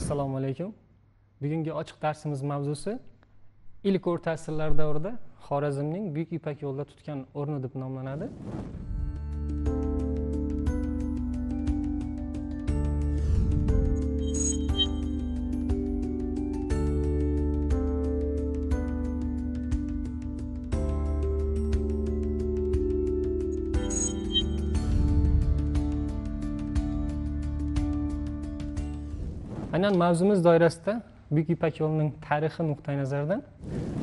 assalomu alaykum bugungi ochiq darsimiz mavzusi ilk o'rta asrlar davrida xorazmning buyuk ipak yo'lida tutgan o'rni deb nomlanadi aynan mavzumiz doirasida buyuk ipak yo'lining tarixi nuqtai nazaridan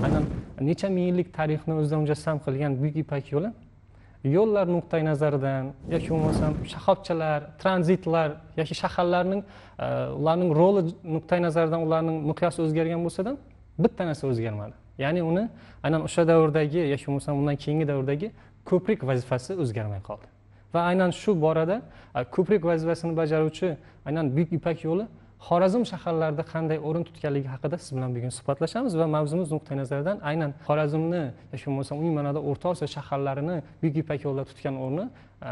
aynan necha ming yillik tarixni o'zida mujassam qilgan buyuk ipak yo'li yo'llar nuqtai nazaridan yoki bo'lmasam shaxobchalar tranzitlar yoki shaharlarning e, ularning roli nuqtai nazaridan ularning miqyosi o'zgargan bo'lsada bitta narsa o'zgarmadi ya'ni uni aynan o'sha davrdagi yoki bo'lmasam undan keyingi davrdagi ko'prik vazifasi o'zgarmay qoldi va aynan shu borada e, ko'prik vazifasini bajaruvchi aynan buyuk ipak yo'li xorazm shaharlarida qanday o'rin tutganligi haqida siz bilan bugun suhbatlashamiz va mavzumiz nuqtai nazaridan aynan xorazmni yoki bo'lmasa umuman ma'noda o'rta osiyo shaharlarini buyuk ipak yo'lida tutgan o'rni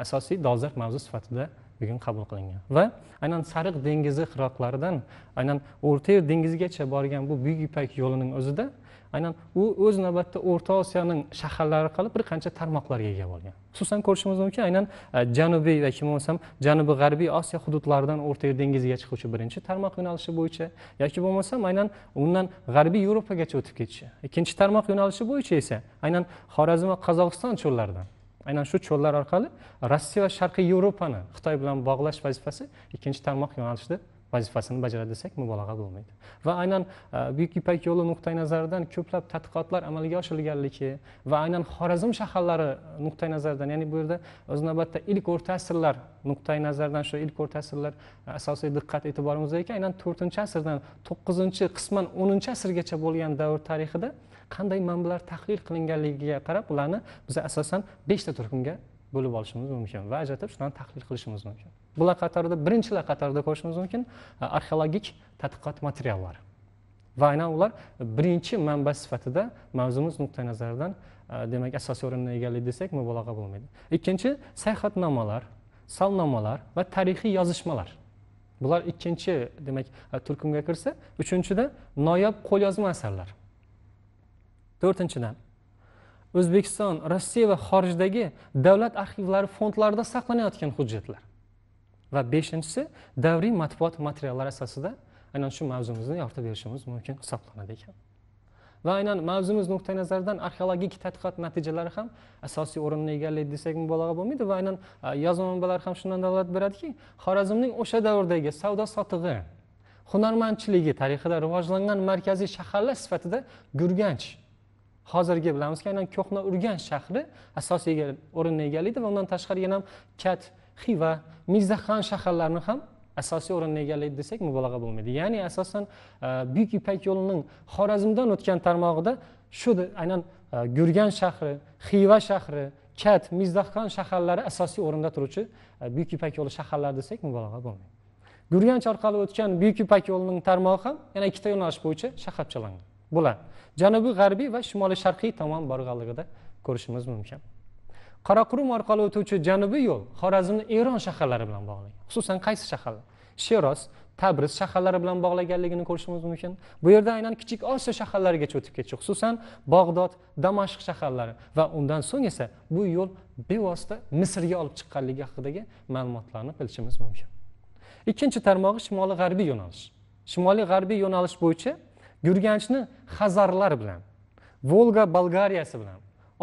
asosiy dolzarb mavzu sifatida bugun qabul qilingan va aynan sariq dengizi qirg'oqlaridan aynan o'rta yer dengizigacha borgan bu buyuk ipak yo'lining o'zida aynan u o'z navbatida o'rta osiyoning shaharlari qilib bir qancha tarmoqlarga ega bo'lgan xususan ko'rishimiz mumkin aynan e, janubiy yoki bo'lmasam janubi g'arbiy osiyo hududlaridan o'rta yer dengiziga chiquvchi birinchi tarmoq yo'nalishi bo'yicha yoki bo'lmasam aynan undan g'arbiy yevropagacha o'tib ketishi ikkinchi tarmoq yo'nalishi bo'yicha esa aynan xorazm va qozog'iston cho'llaridan aynan shu cho'llar orqali rossiya va sharqiy yevropani xitoy bilan bog'lash vazifasi ikkinchi tarmoq yo'nalishida vazifasini bajaradi desak mubolag'a bo'lmaydi va aynan e, buyuk ipak yo'li nuqtai nazaridan ko'plab tadqiqotlar amalga oshirilganligi va aynan xorazm shaharlari nuqtai nazaridan ya'ni bu yerda o'z navbatida ilk o'rta asrlar nuqtai nazaridan shu ilk o'rta asrlar asosiy diqqat e'tiborimizda ekan aynan to'rtinchi asrdan to'qqizinchi qisman o'ninchi asrgacha bo'lgan davr tarixida qanday manbalar tahlil qilinganligiga qarab ularni biz asosan beshta turkumga bo'lib olishimiz mumkin va ajratib shularni tahlil qilishimiz mumkin bular qatorida birinchilar qatorida ko'rishimiz mumkin e, arxeologik tadqiqot materiallari va aynan ular birinchi manba sifatida mavzumiz nuqtai nazaridan e, demak asosiy o'rinni egallaydi desak mubolag'a bo'lmaydi ikkinchi sayohatnomalar salnomalar va tarixiy yozishmalar bular ikkinchi demak e, turkumga kirsa uchinchida noyob qo'lyozma asarlar to'rtinchidan o'zbekiston rossiya va xorijdagi davlat arxivlari fondlarida saqlanayotgan hujjatlar va beshinchisi davriy matbuot materiallari asosida aynan shu mavzumizni yoritib berishimiz mumkin hisoblanadi ekan va aynan mavzumiz nuqtai nazaridan arxeologik tadqiqot natijalari ham asosiy o'rinni egallaydi desak mubolag'a bo'lmaydi va aynan e, yozma manbalar ham shundan dalolat beradiki xorazmning o'sha davrdagi savdo sotig'i hunarmandchiligi tarixida rivojlangan markaziy shaharlar sifatida gurganch hozirgi bilamizki aynan ko'hna urganch shahri asosiy o'rinni egallaydi va undan tashqari yana ham kat xiva mizdaxan shaharlarini ham asosiy o'rinni egallaydi desak mubolag'a bo'lmaydi ya'ni asosan e, buyuk ipak yo'lining xorazmdan o'tgan tarmog'ida shu aynan e, gurgan shahri xiva shahri kat mizdaxon shaharlari asosiy o'rinda turuvchi e, buyuk ipak yo'li shaharlari desak mubolag'a bo'lmaydi gurganch orqali o'tgan buyuk ipak yo'lining tarmog'i ham yana ikkita yo'nalish bo'yicha shaharchalangan bular janubiy g'arbiy va shimoliy sharqiy tomon borganligida ko'rishimiz mumkin qoraqurum orqali o'tuvchi janubiy yo'l xorazmni eron shaharlari bilan bog'lagan xususan qaysi shaharlar sheroz tabriz shaharlari bilan bog'laganligini ko'rishimiz mumkin bu yerda aynan kichik osiyo shaharlarigacha o'tib ketishi xususan bog'dod damashq shaharlari va undan so'ng esa bu yo'l bevosita misrga olib chiqqanligi haqidagi ma'lumotlarni bilishimiz mumkin ikkinchi tarmog'i shimoliy g'arbiy yo'nalish shimoliy g'arbiy yo'nalish bo'yicha gurganchni xazarlar bilan volga bolgariyasi bilan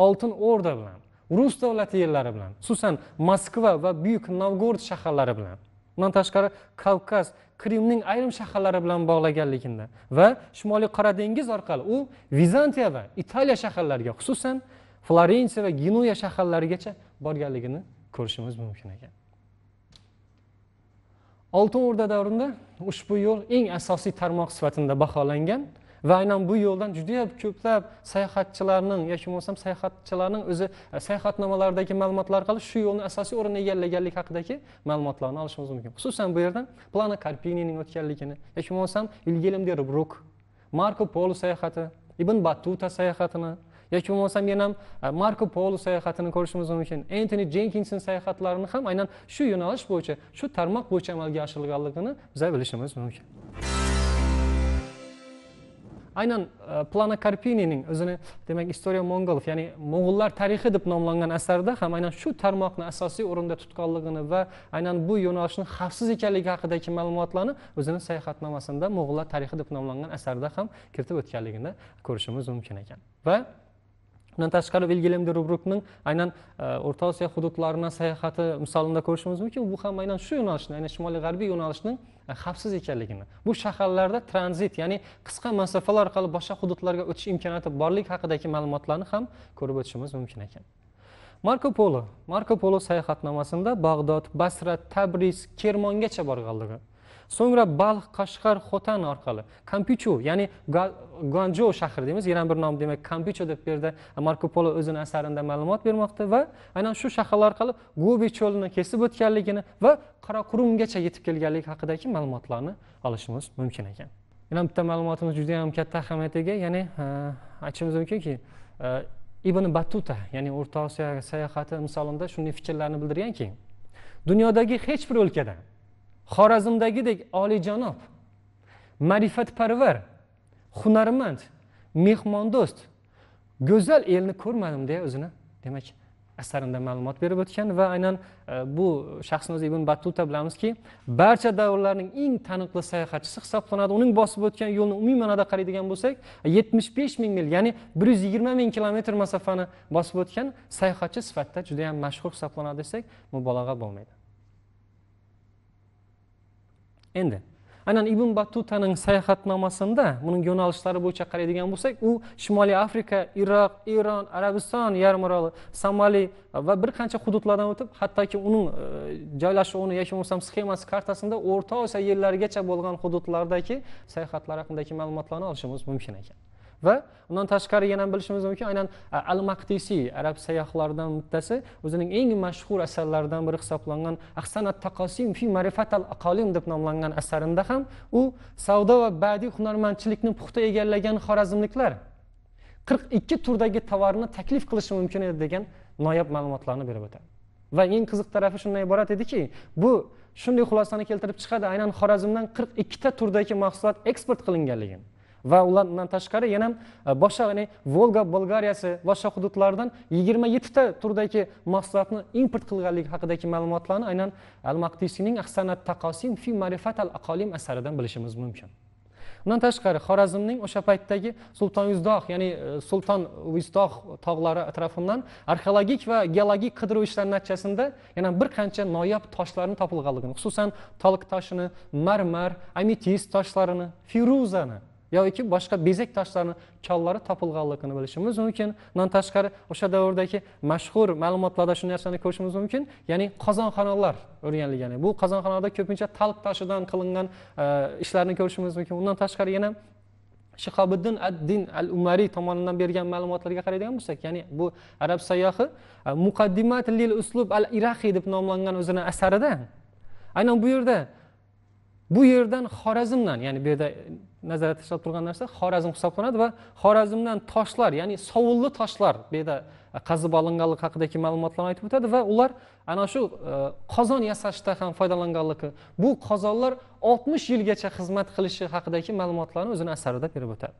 oltin o'rda bilan rus davlati yerlari bilan xususan moskva va buyuk novgorod shaharlari bilan undan tashqari kavkaz qrimning ayrim shaharlari bilan bog'laganligini va shimoliy qora dengiz orqali u vizantiya va italiya shaharlariga xususan florensiya va genuya shaharlarigacha borganligini ko'rishimiz mumkin ekan oltin o'rda davrida ushbu yo'l eng asosiy tarmoq sifatida baholangan va aynan bu yo'ldan judayam ko'plab sayohatchilarning yoki bo'lmasam sayohatchilarning o'zi e, sayohatnomalardagi ma'lumotlar orqali shu yo'lni asosiy o'rin egallaganlik haqidagi ma'lumotlarni olishimiz mumkin xususan bu yerdan plana karpinining o'tganligini yoki bo'lmasam ilgilim de rubruk marko polo sayohati ibn batuta sayohatini yoki bo'lmasam yana e, marko polo sayohatini ko'rishimiz mumkin entoni jenkinson sayohatlarini ham aynan shu yo'nalish bo'yicha shu tarmoq bo'yicha amalga oshirilganligini biz bilishimiz mumkin aynan e, plana karpinining o'zini demak istoriya mongolov ya'ni mo'g'ullar tarixi deb nomlangan asarida ham aynan shu tarmoqni asosiy o'rinda tutganligini va aynan bu yo'nalishni xavfsiz ekanligi haqidagi ma'lumotlarni o'zini sayohatnomasida mo'g'ullar tarixi deb nomlangan asarida ham kiritib o'tganligini ko'rishimiz mumkin ekan va bundan tashqari vilgelemde rubrukning aynan e, o'rta osiyo hududlarini sayohati misolida ko'rishimiz mumkin bu ham aynan shu yo'nalishni aynan shimoliy g'arbiy yo'nalishning e, xavfsiz ekanligini bu shaharlarda tranzit ya'ni qisqa masofalar orqali boshqa hududlarga o'tish imkoniyati borligi haqidagi ma'lumotlarni ham ko'rib o'tishimiz mumkin ekan marko polo marko polo sayohatnomasida bag'dod basra tabriz kermongacha borganligi so'ngra balx qashqar xotan orqali kampichu ya'ni guanjo shahri deymiz yana bir nom demak kampicho deb bu yerda marko polo o'zini asarida ma'lumot bermoqda va aynan shu shaharlar orqali gobi cho'lini kesib o'tganligini va qoraqurumgacha yetib kelganligi haqidagi ma'lumotlarni olishimiz mumkin ekan yana bitta ma'lumotimiz juda yam katta ahamiyatga ega ya'ni aytishimiz mumkinki e, ibn batuta ya'ni o'rta osiyo sayohati misolida shunday fikrlarni bildirganki dunyodagi hech bir o'lkada xorazmdagidek olijanob ma'rifatparvar hunarmand mehmondo'st go'zal elni ko'rmadim deya o'zini demak asarida ma'lumot berib o'tgan va aynan e, bu shaxsni o'zi ibn battuta bilamizki barcha davrlarning eng taniqli sayohatchisi hisoblanadi uning bosib o'tgan yo'lni umuman ma'noda qaraydigan bo'lsak yetmish besh ming mil ya'ni bir yuz yigirma ming kilometr masofani bosib o'tgan sayohatchi sifatida judayam mashhur hisoblanadi desak mubolag'a bo'lmaydi endi aynan ibn battutaning sayohatnomasida buning yo'nalishlari bo'yicha qaraydigan bo'lsak u shimoliy afrika iroq eron arabiston yarim oroli somali va bir qancha hududlardan o'tib hattoki uning e, joylashuvini yoki bo'lmasam sxemasi kartasida o'rta osiyo yerlarigacha bo'lgan hududlardagi sayohatlar haqidagi ma'lumotlarni olishimiz mumkin ekan va undan tashqari yana bilishimiz mumkin aynan al maqdisiy arab sayyohlaridan bittasi o'zining eng mashhur asarlaridan biri hisoblangan ahsanat taqosim fi marifat al aqolim deb nomlangan asarida ham u savdo va badiiy hunarmandchilikni puxta egallagan xorazmliklar qirq ikki turdagi tovarni taklif qilishi mumkin edi degan noyob ma'lumotlarni berib o'tadi va eng qiziq tarafi shundan iborat ediki bu shunday xulosani keltirib chiqadi aynan xorazmdan qirq ikkita turdagi mahsulot eksport qilinganligini va ulardan tashqari yana ham e, boshqa ya'ni volga bolgariyasi boshqa hududlardan yigirma yettita turdagi mahsulotni import qilganligi haqidagi ma'lumotlarni aynan al maqdisining ahsanat taqosim fi marifat al aqolim asaridan bilishimiz mumkin undan tashqari xorazmning o'sha paytdagi sulton yuzdoh ya'ni e, sulton vizdoh tog'lari atrofidan arxeologik va geologik qidiruv ishlari natijasida yana bir qancha noyob toshlarni topilganligini xususan toliq toshini marmar ametist toshlarini firuzani yoki boshqa bezak toshlarni kollari topilganligini bilishimiz mumkin undan tashqari o'sha davrdagi mashhur ma'lumotlarda shu narsani ko'rishimiz mumkin ya'ni qozonxonalar o'rganilgan bu qozonxonalarda ko'pincha talq toshidan qilingan e, ishlarni ko'rishimiz mumkin undan tashqari yana shihobiddin ad din al umariy tomonidan bergan ma'lumotlarga qaraydigan bo'lsak ya'ni bu arab sayyohi e, muqaddimat lil uslub al iraqiy deb nomlangan o'zini asarida aynan bu yerda bu yerdan xorazmdan ya'ni bu yerda nazarda tashlab turgan narsa xorazm hisoblanadi va xorazmdan toshlar ya'ni sovunli toshlar bu yerda e, qazib olinganligi haqidagi ma'lumotlarni aytib o'tadi va ular ana shu e, qozon yasashda ham foydalanganligi bu qozonlar oltmish yilgacha xizmat qilishi haqidagi ma'lumotlarni o'zini asarida berib o'tadi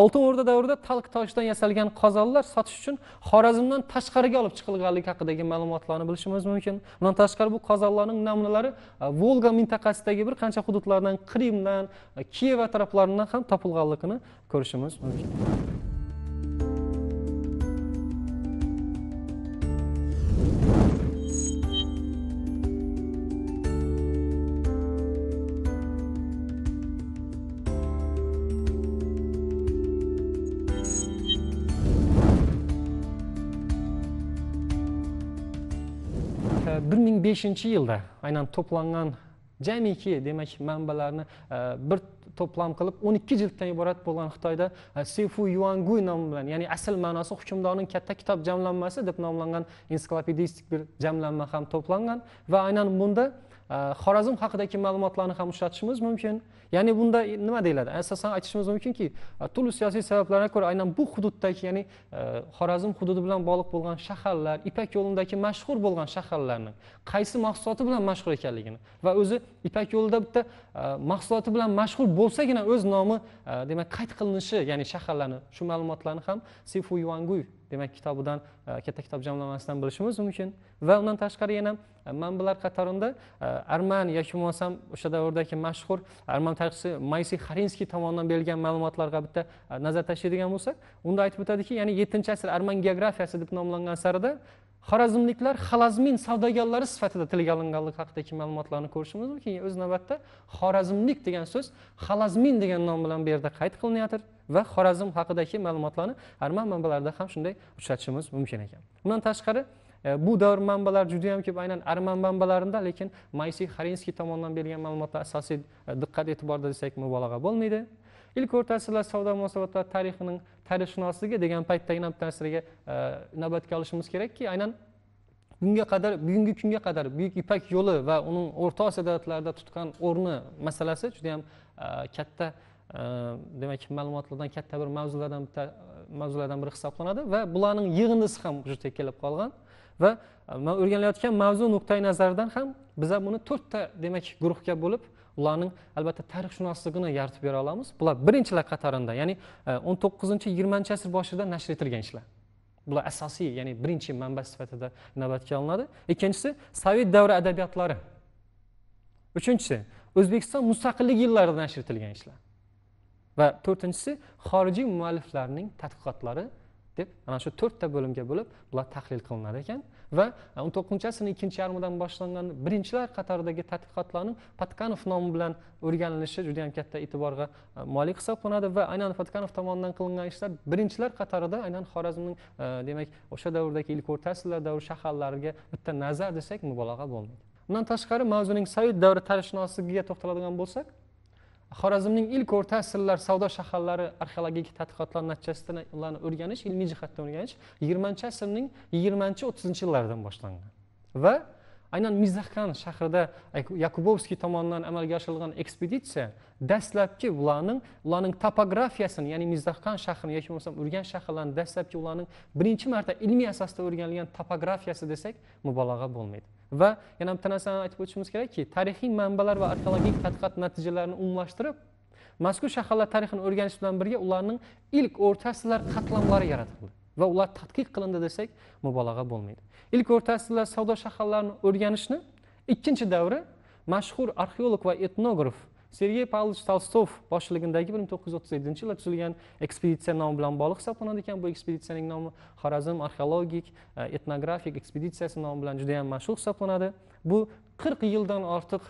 oltin o'rda davrida talq toshdan yasalgan qozonlar sotish uchun xorazmdan tashqariga olib chiqilganligi haqidagi ma'lumotlarni bilishimiz mumkin bundan tashqari bu qozonlarning namunalari e, volga mintaqasidagi bir qancha hududlardan qrimdan e, kiyev atroflaridan ham topilganligini ko'rishimiz mumkin beshinchi yilda aynan to'plangan jamiki demak manbalarni e, bir to'plam qilib o'n ikki jilddan iborat bo'lgan xitoyda e, sefu yuangui nomi bilan ya'ni asl ma'nosi hukmdorning katta kitob jamlanmasi deb nomlangan ensiklopedistik bir jamlanma ham to'plangan va aynan bunda Э, xorazm haqidagi ma'lumotlarni ham ishlatishimiz mumkin ya'ni bunda nima deyiladi asosan aytishimiz mumkinki e, turli siyosiy sabablarga ko'ra aynan bu hududdagi ya'ni e, xorazm hududi bilan bog'liq bo'lgan shaharlar ipak yo'lidagi mashhur bo'lgan shaharlarni qaysi mahsuloti bilan mashhur ekanligini va o'zi ipak yo'lida bitta e, mahsuloti bilan mashhur bo'lsagina o'z nomi demak qayd qilinishi ya'ni shaharlarni shu ma'lumotlarni ham sifu yuanguy demak kitobidan e, katta kitob jamlanmasidan bilishimiz mumkin va undan tashqari yana e, manbalar qatorida e, arman yoki bo'lmasam o'sha davrdagi mashhur arman tarixchisi maysi xarinskiy tomonidan berilgan ma'lumotlarga bitta nazar tashlaydigan bo'lsak unda aytib o'tadiki ya'ni yettinchi asr arman geografiyasi deb nomlangan asarida xorazmliklar xalazmin savdogarlari sifatida tilga olinganligi haqidagi ma'lumotlarni ko'rishimiz mumkin o'z navbatida xorazmlik degan so'z xalazmin degan nom bilan bu yerda qayd qilinayotir va xorazm haqidagi ma'lumotlarni arman manbalarida ham shunday uchratishimiz mumkin ekan bundan tashqari e, bu davr manbalari juda yam ko'p aynan arman manbalarida lekin maysiy xarinskiy tomonidan berilgan ma'lumotlar asosiy e, diqqat e'tiborda desak mubolag'a bo'lmaydi ilk asrlar savdo munosabatlari tarixining tarixshunosligi degan paytdagi e, narsaga inobatga olishimiz kerakki aynan bunga qadar bugungi kunga qadar buyuk ipak yo'li va uning o'rta osiyo davlatlarida tutgan o'rni masalasi juda yam katta Э, demak ma'lumotlardan katta bir mavzulardan bitta mavzulardan biri hisoblanadi va bularning yig'indisi ham yerga kelib qolgan va e, man o'rganilayotgan mavzu nuqtai nazaridan ham biza buni to'rtta demak guruhga bo'lib ularning albatta tarixshunosligini yaratib bera olamiz bular birinchilar qatorinda ya'ni e, o'n to'qqizinchi yigirmanchi asr boshida nashr etilgan ishlar bular asosiy ya'ni birinchi manba sifatida inobatga olinadi ikkinchisi sovet davri adabiyotlari uchinchisi o'zbekiston mustaqillik yillarida nashr etilgan ishlar va to'rtinchisi xorijiy mualliflarning tadqiqotlari deb ana shu to'rtta bo'limga bo'lib bular tahlil qilinar ekan va o'n to'qqizinchi asrni ikkinchi yarmidan boshlangan birinchilar qatoridagi tadqiqotlarning patkanov nomi bilan o'rganilishi juda yam katta e'tiborga e, molik hisoblanadi va aynan patkanov tomonidan qilingan ishlar birinchilar qatorida aynan xorazmning e, demak o'sha davrdagi ilk o'rta asrlar davri shaharlariga bitta nazar desak mubolag'a bo'lmaydi undan tashqari mavzuning sovet davri tarixshunosligiga to'xtaladigan bo'lsak xorazmning ilk o'rta asrlar savdo shaharlari arxeologik tadqiqotlar natijasida ularni o'rganish ilmiy jihatdan o'rganish yigirmanchi asrning yigirmanchi o'ttizinchi yillaridan boshlangan va aynan mizaxkan shahrida yakubovskiy tomonidan amalga oshirilgan ekspeditsiya dastlabki ularning ularning topografiyasini ya'ni mizaxkan shahrini yoki bo'lmasam urgan shahrlarini dastlabki ularning birinchi marta ilmiy asosda o'rganilgan topografiyasi desak mubolag'a bo'lmaydi va yana bitta narsani aytib o'tishimiz kerakki tarixiy manbalar va arxeologik tadqiqot natijalarini umumlashtirib mazkur shaharlar tarixini o'rganish bilan birga ularning ilk o'rta asrlar qatlamlari yaratildi va ular tadqiq qilindi desak mubolag'a bo'lmaydi ilk o'rta o'rtasilar savdo shaharlarini o'rganishni ikkinchi davri mashhur arxeolog va etnograf sergey pavlovich tolstov boshchiligidagi bir ming to'qqiz yuz o'ttiz yettinchi yilda tuzilgan ekspeditsiya nomi bilan bog'liq hisoblanadi ekan bu ekspeditsiyaning nomi xorazm arxeologik e, etnografik ekspeditsiyasi nomi bilan juda yam mashhur hisoblanadi bu qirq yildan ortiq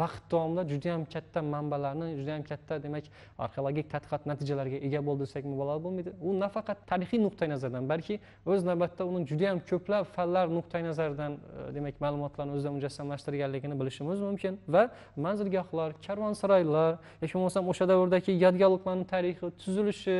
vaqt davomida judayam katta manbalarni judayam katta demak arxeologik tadqiqot natijalariga ega bo'ldi desak mubolag'a bo'lmaydi u nafaqat tarixiy nuqtai nazardan balki o'z navbatida uni judayam ko'plab fanlar nuqtai nazaridan e, demak ma'lumotlarni o'zida mujassamlashtirganligini bilishimiz mumkin va manzilgohlar karvonsaroylar yoki bo'lmasam o'sha davrdagi yodgorliklarni tarixi tuzilishi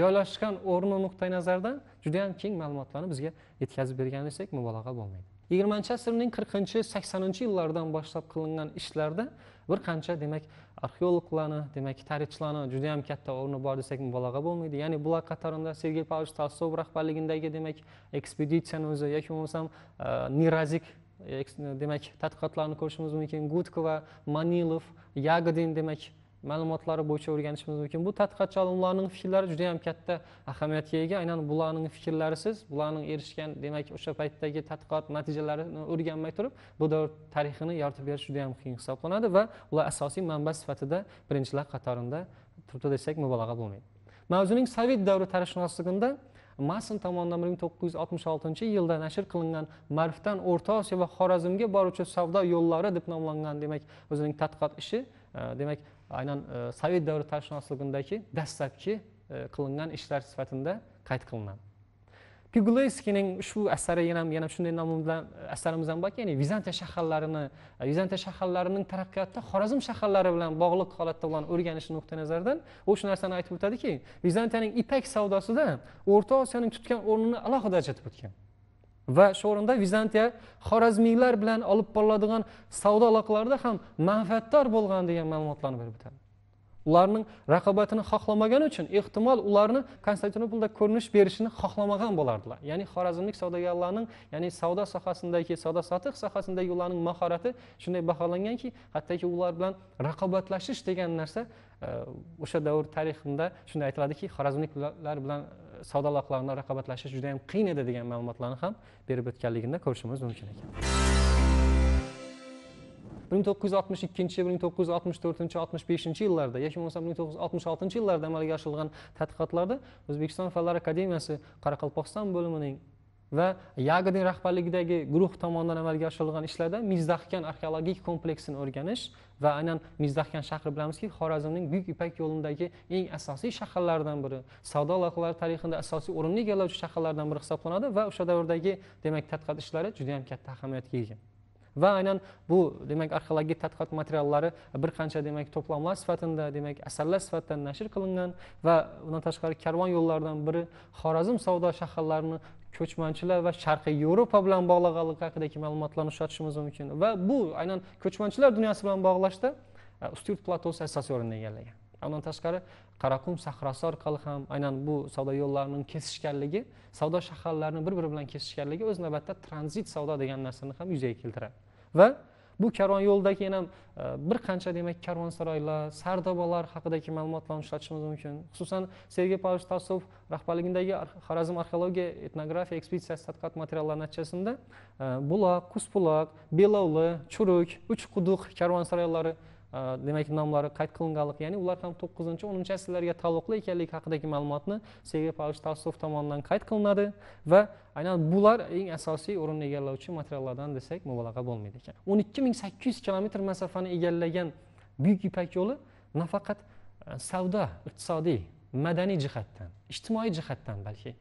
joylashgan o'rni nuqtai nazaridan judayam keng ma'lumotlarni bizga yetkazib bergan desak mubolag'a bo'lmaydi yigirmanchi asrning qirqinchi saksoninchi yillaridan boshlab qilingan ishlarda bir qancha demak arxeologlarni demak tarixchilarni juda yam katta o'rni bor desak mubolag'a bo'lmaydi ya'ni bular qatorida sergey pavlovich tolstov rahbarligidagi demak ekspeditsiyani o'zi yoki bo'lmasam e, nirazik e, demak tadqiqotlarni ko'rishimiz mumkin gudko va manilov yagodin demak ma'lumotlari bo'yicha o'rganishimiz mumkin bu tadqiqotchi olimlarning fikrlari juda yam katta ahamiyatga ega aynan bularning fikrlarisiz bularning erishgan demak o'sha paytdagi tadqiqot natijalarini o'rganmay turib bu davr tarixini yoritib berish juda yam qiyin hisoblanadi va ular asosiy manba sifatida birinchilar qatorida turibdi desak mubolag'a bo'lmaydi mavzuning sovet davri tarixshunosligida masn tomonidan bir ming to'qqiz yuz oltmish oltinchi yilda nashr qilingan marfdan o'rta osiyo va xorazmga boruvchi savdo yo'llari deb nomlangan demak o'zining tadqiqot ishi e, demak aynan e, sovet davri tarixshunosligidagi dastlabki e, qilingan ishlar sifatida qayd qilinadi pigulevskiyning ushbu asari yana yana shunday nom bilan e, asarimiz ham borki ya'ni vizantiya shaharlarini vizantiya shaharlarining taraqqiyotida xorazm shaharlari bilan bog'liq holatda ularni o'rganish nuqtai nazaridan u shu narsani aytib o'tadiki vizantiyaning ipak savdosida o'rta osiyoning tutgan o'rnini alohida ajratib o'tgan və sonrunda Vizantiya Xorazmiylər bilan olib boriladigan savdo aloqalarida ham manfaatdor bo'lgan degan ma'lumotlarni berib o'tadi ularning raqobatini xohlamagani uchun ehtimol ularni konstantinopolda ko'rinish berishini xohlamagan bo'lardilar ya'ni xorazmlik savdogarlarning ya'ni savdo sohasidagi savdo sotiq sohasidagi ularning mahorati shunday baholanganki hattoki ular bilan raqobatlashish degan narsa e, o'sha davr tarixida shunday aytiladiki xorazmliklar bilan e, savdo aloqalarini raqobatlashish juda yam qiyin edi degan ma'lumotlarni ham berib o'tganligini ko'rishimiz mumkin ekan ming to'qqiz yuz oltmish ikkinchi ming to'qqiz yuz oltmish to'rtinchi oltmish beshinchi yillarda yoki bo'lmasa ming to'qqiz yuz oltmish oltinchi yillarda amalga oshirilgan tadqiqotlarda o'zbekiston fanlar akademiyasi qoraqalpog'iston bo'limining va yagodin rahbarligidagi guruh tomonidan amalga oshirilgan ishlarda mizdaxkan arxeologik kompleksini o'rganish va aynan mizdaxkan shahri bilamizki xorazmning buyuk ipak yo'lidagi eng asosiy shaharlaridan biri savdo aloqalari tarixida asosiy o'rinni egallovchi shaharlardan biri hisoblanadi va o'sha davrdagi demak tadqiqot ishlari juda judayam katta ahamiyatga ega va aynan bu demak arxeologik tadqiqot materiallari bir qancha demak to'plamlar sifatida demak asarlar sifatida nashr qilingan va undan tashqari karvon yo'llaridan biri xorazm savdo shaharlarini ko'chmanchilar va sharqiy yevropa bilan bog'liqligi haqidagi ma'lumotlarni uchratishimiz mumkin va bu aynan ko'chmanchilar dunyosi bilan bog'lashda e, ustyurt platosi asosiy o'rinni egallagan undan tashqari qaraqum sahrosi orqali ham aynan bu savdo yo'llarining kesishganligi savdo shaharlarini bir biri bilan kesishganligi o'z navbatida tranzit savdo degan narsani ham yuzaga keltiradi va bu karvon yo'lidagi yana e, bir qancha demak karvonsaroylar sardobalar haqidagi ma'lumotlarni ishlatishimiz mumkin xususan sergey pavlovich tasov rahbarligidagi xorazm arxeologiya etnografiya ekspeditsiyasi tadqiqot materiallari natijasida e, buloq qusbuloq belovli churuk uch quduq karvonsaroylari Э, demak nomlari qayd qilinganlik ya'ni ular ham to'qqizinchi o'ninchi asrlarga taalluqli ekanligi haqidagi ma'lumotni sergey pavlovich tolstov tomonidan qayd qilinadi va aynan bular eng asosiy o'rinni egallovchi materiallardan desak mubolag'a bo'lmaydi ekan o'n ikki ming sakkiz yuz kilometr masofani egallagan buyuk ipak yo'li nafaqat e, savdo iqtisodiy madaniy jihatdan ijtimoiy jihatdan balki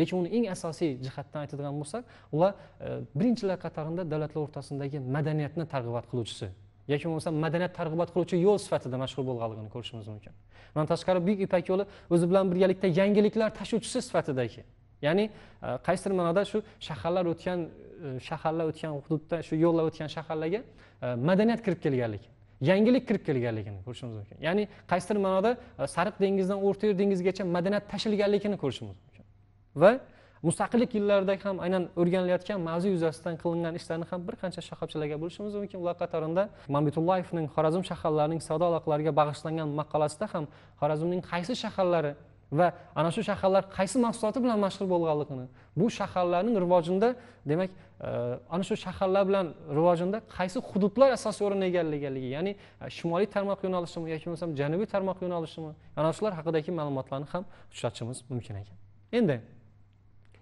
lekin uni eng asosiy jihatdan aytadigan bo'lsak ular e, birinchilar qatorida davlatlar o'rtasidagi madaniyatni targ'ibot qiluvchisi yoki bo'lmasam madaniyat targ'ibot qiluvchi yo'l sifatida mashhur bo'lganligini ko'rishimiz mumkin bundan tashqari buyuk ipak yo'li o'zi bilan birgalikda yangiliklar tashuvchisi sifatidagi ya'ni e, qaysidir ma'noda shu shaharlar o'tgan e, shaharlar o'tgan hududda shu yo'llar o'tgan shaharlarga e, madaniyat kirib kelganlik yangilik kirib kelganligini ko'rishimiz mumkin ya'ni qaysidir ma'noda sariq dengizdan o'rta yer dengizigacha madaniyat tashilganligini ko'rishimiz mumkin va mustaqillik yillarida ham aynan o'rganilayotgan mavzu yuzasidan qilingan ishlarni ham bir qancha shoxobchalarga bo'lishimiz mumkin ular qatorida mambitullayevning xorazm shaharlarining savdo aloqalariga bag'ishlangan maqolasida ham xorazmning qaysi shaharlari va ana shu shaharlar qaysi mahsuloti bilan mashhur bo'lganligini bu shaharlarning rivojida demak e, ana shu shaharlar bilan rivojida qaysi hududlar asosiy o'rin egallaganligi ya'ni e, shimoliy tarmoq yo'nalishimi yoki bo'lmasam janubiy tarmoq yo'nalishimi ana shular haqidagi ma'lumotlarni ham uchratishimiz mumkin ekan endi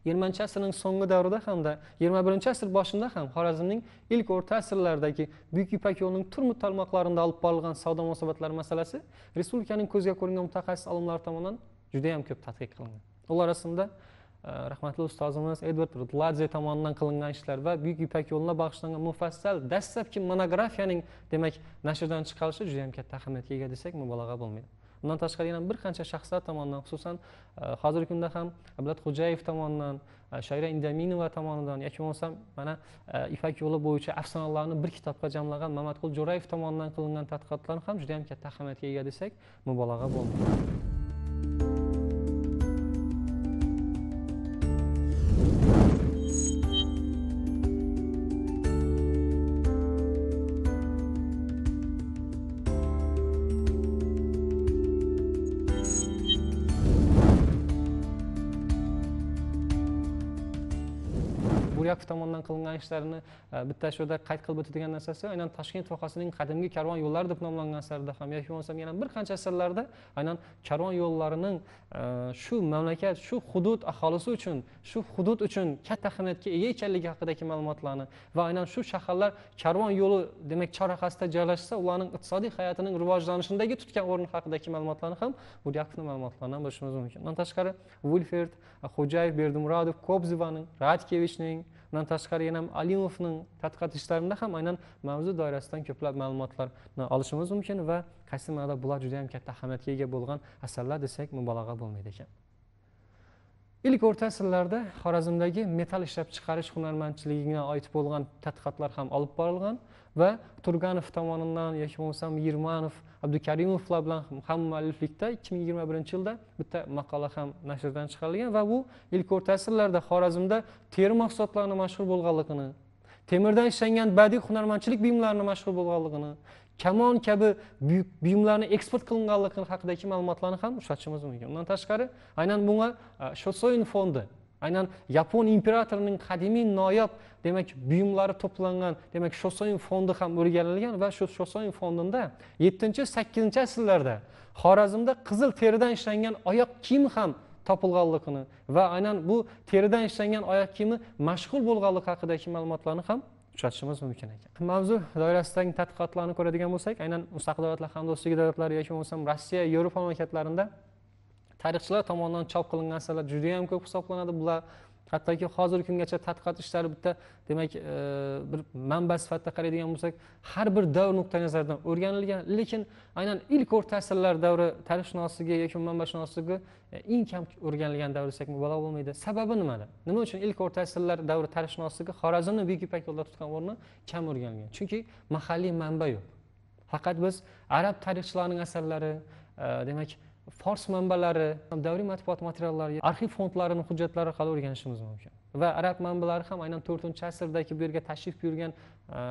yigirmanchi asrning so'nggi davrida hamda yigirma birinchi asr boshida ham xorazmning ilk o'rta asrlaridagi buyuk ipak yo'lining turmi tarmoqlarida olib borilgan savdo munosabatlari masalasi respublikaning ko'zga ko'ringan mutaxassis olimlari tomonidan judayam ko'p tadqiq qilingan ular orasida e, rahmatli ustozimiz edvard ladze tomonidan qilingan ishlar va buyuk ipak yo'lina bag'ishlangan mufassal dastlabki monografiyaning demak nashrdan chiqarilishi judayam katta ahamiyatga ega desak mubolag'a bo'lmaydi undan tashqari yana bir qancha shaxslar tomonidan xususan e, hozirgi kunda ham ablat xo'jayev tomonidan e, shoira indaminova tomonidan yoki bo'lmasam mana e, ipak yo'li bo'yicha afsonalarni bir kitobga jamlagan mamatqul jo'rayev tomonidan qilingan tadqiqotlar ham juda yam katta ahamiyatga ega desak mubolag'a bo'lmaydi tomonidan qilingan ishlarni e, bitta ashoda qayd qilib o'tadigan narsasi aynan toshkent vohasining qadimgi karvon yo'llari deb nomlangan asarida ham yoki bo'lmasam yana bir qancha asarlarda aynan karvon yo'llarining e, shu mamlakat shu hudud aholisi uchun shu hudud uchun katta ahamiyatga ega ekanligi haqidagi ma'lumotlarni va aynan shu shaharlar karvon yo'li demak chorrahasida joylashsa ularning iqtisodiy hayotining rivojlanishidagi tutgan o'rni haqidagi ma'lumotlarni ham buryakovni ma'lumotlaridan bilishimiz mumkin bundan tashqari vilfert xo'jayev berdimuradov kobzovaning radkevichning undan tashqari yana alimovning tadqiqot ishlarida ham aynan mavzu doirasidan ko'plab ma'lumotlarni olishimiz mumkin va qaysi ma'noda bular juda yam katta ahamiyatga ega bo'lgan asarlar desak mubolag'a bo'lmaydi ekan ilk o'rta asrlarda xorazmdagi metal ishlab chiqarish hunarmandchiligiga oid bo'lgan tadqiqotlar ham olib borilgan va turganov tomonidan yoki bo'lmasam yirmanov abdukarimovlar bilan ham mualliflikda ikki ming yigirma birinchi yilda bitta maqola ham nashrdan chiqarilgan va bu ilk o'rta asrlarda xorazmda teri mahsulotlarini mashhur bo'lganligini temirdan ishlangan badiiy hunarmandchilik buyumlarini mashhur bo'lganligini kamon kabi buyuk buyumlarni eksport qilinganligi haqidagi ma'lumotlarni ham uchratishimiz mumkin undan tashqari aynan bunga e, shotsoin fondi aynan yapon imperatorining qadimiy noyob demak buyumlari to'plangan demak shosoin fondi ham o'rganilgan va shu shosoin fondida yettinchi sakkizinchi asrlarda xorazmda qizil teridan ishlangan oyoq kiyim ham topilganligini va aynan bu teridan ishlangan oyoq kiyimi mashhur bo'lganligi haqidagi ma'lumotlarni ham uchratishimiz mumkin ekan mavzu doirasidagi tadqiqotlarni ko'radigan bo'lsak aynan mustaqil davlatlar hamdo'stligi davlatlari yoki bo'lmasam rossiya yevropa mamlakatlarida tarixchilar tomonidan chop qilingan asarlar juda yam ko'p hisoblanadi bular hattoki hozirgi kungacha tadqiqot ishlari bitta demak e, bir manba sifatida qaraydigan bo'lsak har bir davr nuqtai nazaridan o'rganilgan lekin aynan ilk o'rta asrlar davri tarixshunosligi yoki manbashunosligi e, eng kam o'rganilgan davr desak mubolag'a bo'lmaydi sababi nimada nima uchun ilk o'rta asrlar davri tarixshunosligi xorazmni buyuk ipak yo'lida tutgan o'rni kam o'rganilgan chunki mahalliy manba yo'q faqat biz arab tarixchilarining asarlari e, demak fors manbalari davriy matbuot materiallari arxiv fondlarini hujjatlari haqida o'rganishimiz mumkin va arab manbalari ham aynan to'rtinchi asrdagi bu yerga tashrif buyurgan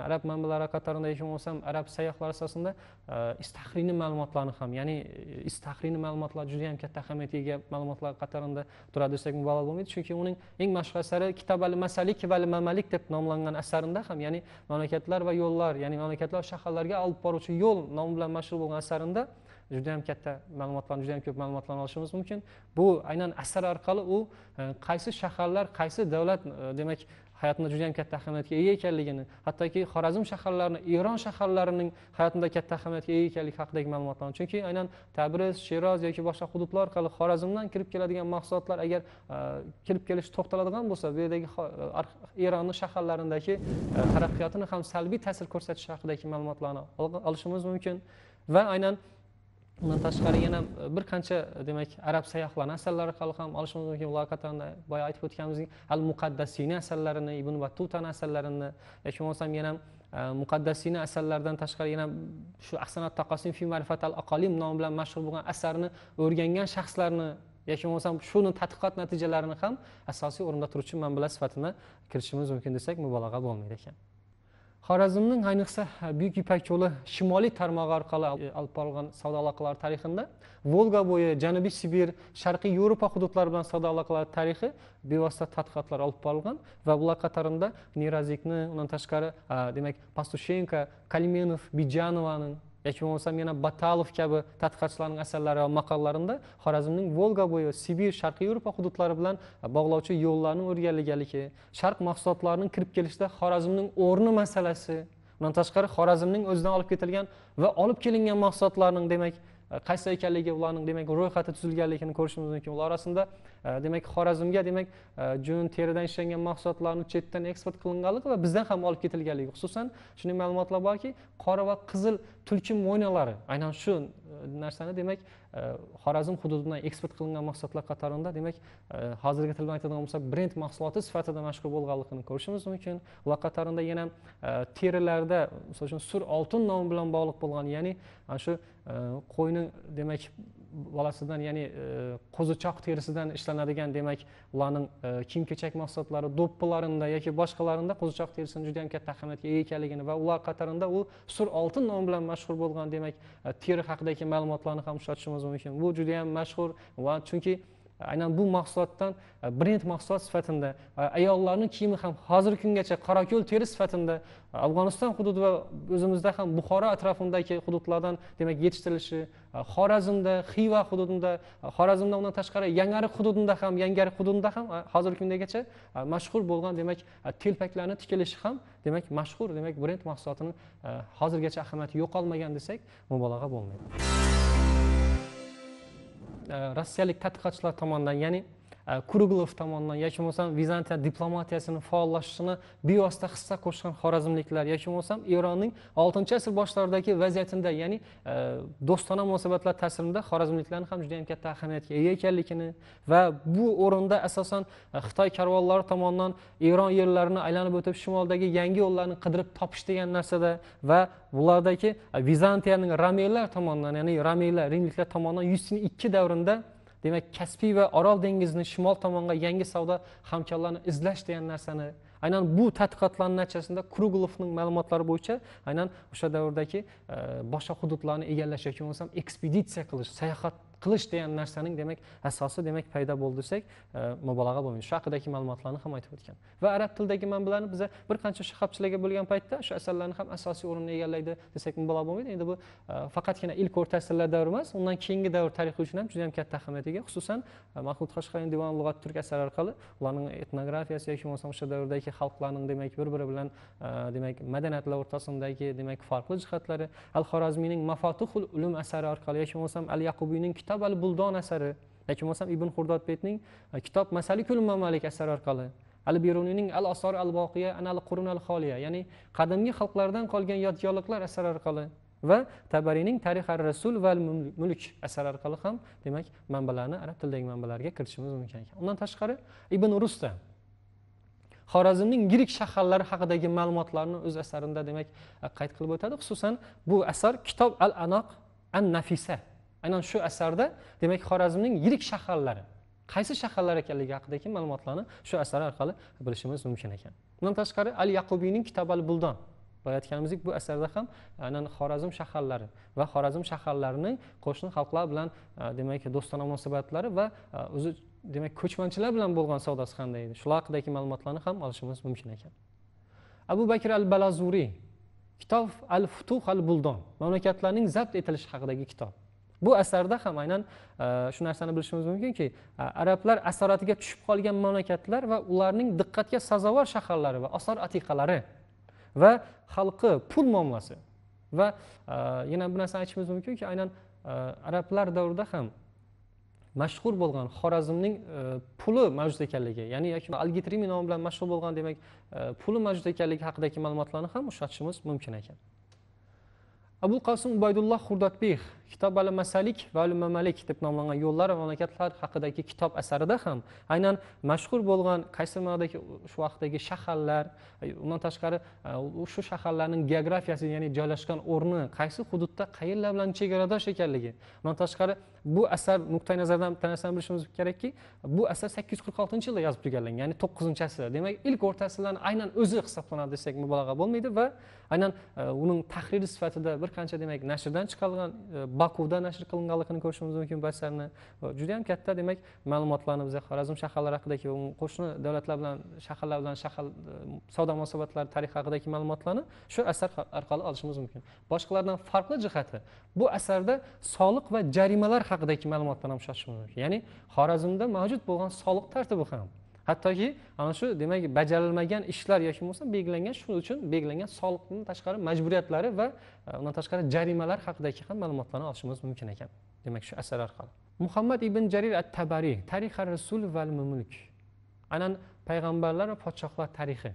arab e, manbalari qatorida aytgan bo'lsam arab sayyohlar asosida e, istahriyni ma'lumotlarni ham ya'ni e, istahriyni ma'lumotlar juda yam katta ahamiyatga ega ma'lumotlar qatorida turadi desak mubolag'a bo'lmaydi chunki uning eng mashhur asari kitob al masalik va al mamalik deb nomlangan asarida ham ya'ni mamlakatlar va yo'llar ya'ni mamlakatlar shaharlarga olib boruvchi yo'l nomi bilan mashhur bo'lgan asarida juda yam katta ma'lumotlarni juda yam ko'p ma'lumotlarni olishimiz mumkin bu aynan asar orqali u e, qaysi shaharlar qaysi davlat e, demak hayotida juda yam katta ahamiyatga ega ekanligini hattoki xorazm shaharlarini eron shaharlarining hayotida katta ahamiyatga ega ekanligi haqidagi ma'lumotlarni chunki aynan tabriz sheroz yoki boshqa hududlar orqali xorazmdan kirib keladigan mahsulotlar agar e, kirib kelishi to'xtaladigan bo'lsa bu yerdagi eronni shaharlaridagi taraqqiyotini ham salbiy ta'sir ko'rsatishi haqidagi ma'lumotlarni olishimiz mumkin va aynan undan tashqari yana bir qancha demak arab sayyohlarni asarlari hali ham olishimiz mumkin loqatani boya aytib o'tganimizdek al muqaddasini asarlarini ibn battutani asarlarini yoki bo'lmasam yana e, muqaddasini asarlaridan tashqari yana shu ahsanat taqosim fi marifat al aqolim nomi bilan mashhur bo'lgan asarni o'rgangan shaxslarni yoki bo'lmasam shuni tadqiqot natijalarini ham asosiy o'rinda turuvchi manbalar sifatida kirishimiz mumkin desak mubolag'a bo'lmaydi ekan Харазымның айнықса э, Бүйік Ипәк жолы шымали тармағы арқалы алып барылған сауда алақылар тарихында Волга бойы, Жануби Сибир, Шарқи Еуропа худудлары сауда тарихы бевасита тадқиқатлар алып барылған ва бұлар қатарында Неразикні, онан ташқары, э, демек, Пастушенко, Калименов, Биджанованың yoki bo'lmasam yana batalov kabi tadqiqotchilarning asarlari va maqolalarinda xorazmning volga bo'yi sibir sharqiy yevropa hududlari bilan bog'lovchi yo'llarni o'rganilganligi sharq mahsulotlarining kirib kelishida xorazmning o'rni masalasi bundan tashqari xorazmning o'zidan olib ketilgan va olib kelingan mahsulotlarning demak Э, qaysi ekanligi ularning demak ro'yxati tuzilganligini ko'rishimiz mumkin ular orasida e, demak xorazmga demak e, jun teridan ishlangan mahsulotlarni chetdan eksport qilinganligi va bizdan ham olib ketilganligi xususan shunday ma'lumotlar borki qora va qizil tulki mo'ynalari aynan shu narsani demak e, xorazm hududidan eksport qilingan mahsulotlar qatorida demak e, hozirgi til bilan aytadigan bo'lsak brend mahsuloti sifatida mashhur bo'lganligini ko'rishimiz mumkin va qatorida yana e, terilarda misol uchun sur oltin nomi bilan bog'liq bo'lgan ya'ni ana shu qo'yni demak bolasidan ya'ni e, qo'zichoq terisidan ishlanadigan demak ularning e, kiyim kechak mahsulotlari do'ppilarinda yoki boshqalarinda qo'zichoq terisini juda yam katta ahamiyatga ega ekanligini va ular qatorida u sur oltin nomi bilan mashhur bo'lgan demak e, teri haqidagi ma'lumotlarni ham uchratishimiz mumkin bu juda yam mashhur va chunki aynan bu mahsulotdan e, brend mahsulot sifatida e, ayollarni kiyimi ham hozirgi kungacha qorako'l teri sifatida e, afg'oniston hududi va o'zimizda ham buxoro atrofidagi hududlardan demak yetishtirilishi xorazmda xiva hududida xorazmdan undan tashqari yangariq hududida ham yangariq hududida ham hozirgi kundagacha mashhur bo'lgan demak telpaklarni tikilishi ham demak mashhur demak brend mahsulotini hozirgacha ahamiyati yo'qolmagan desak mubolag'a bo'lmaydi rossiyalik tadqiqotchilar tomonidan ya'ni kuruglov tomonidan yoki bo'lmasam Vizantiya diplomatiyasini faollashishini bevosita hissa qo'shgan xorazmliklar yoki bo'lmasam Eronning 6-asr boshlaridagi vaziyatida, ya'ni do'stona munosabatlar ta'sirida xorazmliklarni ham juda katta ahamiyatga ega ekanligini va bu o'rinda asosan Xitoy karvonlari tomonidan Eron yerlarini aylanib o'tib shimoldagi yangi yo'llarni qidirib topish degan narsada va bulardagi Vizantiyaning Rameylar tomonidan, ya'ni Rameylar rimliklar tomonidan 102 davrida demak kaspiy va orol dengizini shimol tomonga yangi savdo hamkorlarni izlash degan narsani aynan bu tadqiqotlarni natijasida kruglovning ma'lumotlari bo'yicha aynan o'sha davrdagi e, boshqa hududlarni egallash yoki bo'lmasam ekspeditsiya qilish sayohat qilish degan narsaning demak asosi demak paydo bo'ldi desak e, mubolag'a bo'lmaydi shu haqidagi ma'lumotlarni ham aytib o'tgan va arab tilidagi manbalarni biza bir qancha shahobchilarga bo'lgan paytda shu asarlarni ham asosiy o'rinni egallaydi desak mubolag'a bo'lmaydi endi bu e, faqatgina ilk o'rta asrlar davri emas undan keyingi davr tarixi uchun ham juda yam katta ahamiyatga ega xususan e, mahmud qoshqariy divan lug'at turk asari orqali ularning etnografiyasi yoki bo'lmasam o'sha davrdagi xalqlarning demak bir biri bilan demak madaniyatlar o'rtasidagi demak farqli jihatlari al xorazmiyning mafotihul ulum asari orqali yoki bo'lmasam al yaqubiyning kitob al buldon asari yoki bo'lmasam ibn hurdodbekning e, kitob masalikul mamalik asari orqali al beruniyning al asor al voqiya anal qurun al xoliya ya'ni qadimgi xalqlardan qolgan yodgorliklar asari orqali va tabariyning tarix ar rasul va al mulk asari orqali ham demak manbalarni arab tilidagi manbalarga kiritishimiz mumkin ekan undan tashqari ibn rusta xorazmning yirik shaharlari haqidagi ma'lumotlarni o'z asarida demak e, qayd qilib o'tadi xususan bu asar kitob al anoq an nafisa aynan shu asarda demak xorazmning yirik shaharlari qaysi shaharlar ekanligi haqidagi ma'lumotlarni shu asar orqali bilishimiz mumkin ekan bundan tashqari al yaqubiyning kitob al buldon aytganimizdek bu asarda ham aynan xorazm shaharlari va xorazm shaharlarining qo'shni xalqlar bilan e, demak do'stona munosabatlari va e, o'zi demak ko'chmanchilar bilan bo'lgan savdosi qanday edi shular haqidagi ma'lumotlarni ham olishimiz mumkin ekan abu bakr al balazuriy kitob al futuh al buldon mamlakatlarning zabt etilishi haqidagi kitob bu asarda ham aynan e, shu narsani bilishimiz mumkinki e, arablar asoratiga tushib qolgan mamlakatlar va ularning diqqatga sazovor shaharlari va osor atiqalari va xalqi pul muammosi va e, yana bu narsani aytishimiz mumkinki aynan arablar davrida ham mashhur bo'lgan xorazmning puli mavjud ekanligi ya'ni yoki algitrimi nomi bilan mashhur bo'lgan demak puli mavjud ekanligi haqidagi ma'lumotlarni ham uchratishimiz mumkin ekan abu qosim ubaydulloh hurdatbeh kitob al masalik va al mamalik deb nomlangan yo'llar va mamlakatlar haqidagi kitob asarida ham aynan mashhur bo'lgan qaysi ma'nodagi shu vaqtdagi shaharlar undan tashqari e, shu shaharlarning geografiyasi ya'ni joylashgan o'rni qaysi hududda qayerlar bilan chegaradosh ekanligi undan tashqari bu asar nuqtai nazardan bitta narsani bilishimiz kerakki bu asar sakkiz yuz qirq oltinchi yilda yozib tugallangan ya'ni to'qqizinchi asr demak ilk o'rta asrlarni aynan o'zi hisoblanadi desak mubolag'a bo'lmaydi va aynan e, uning tahriri sifatida bir qancha demak nashrdan chiqarilgan e, bakuda nashr qilinganligini ko'rishimiz mumkin bu asarni yam katta demak ma'lumotlarni biza xorazm shaharlari haqidagi qo'shni davlatlar bilan shaharlar bilan shahar e, savdo munosabatlari tarixi haqidagi ma'lumotlarni shu asar orqali olishimiz mumkin boshqalardan farqli jihati bu asarda soliq va jarimalar haqidagi ma'lumotlarni ham uchratishimiz mumkin ya'ni xorazmda mavjud bo'lgan soliq tartibi ham hattoki ana shu demak bajarilmagan ishlar yoki bo'lmasa belgilangan shu uchun belgilangan soliqdan tashqari majburiyatlari va e, undan tashqari jarimalar haqidagi ham ma'lumotlarni olishimiz mumkin ekan demak shu asar orqali muhammad ibn jarir at tabariy tarix ar rasul val mulk aynan payg'ambarlar va podshohlar tarixi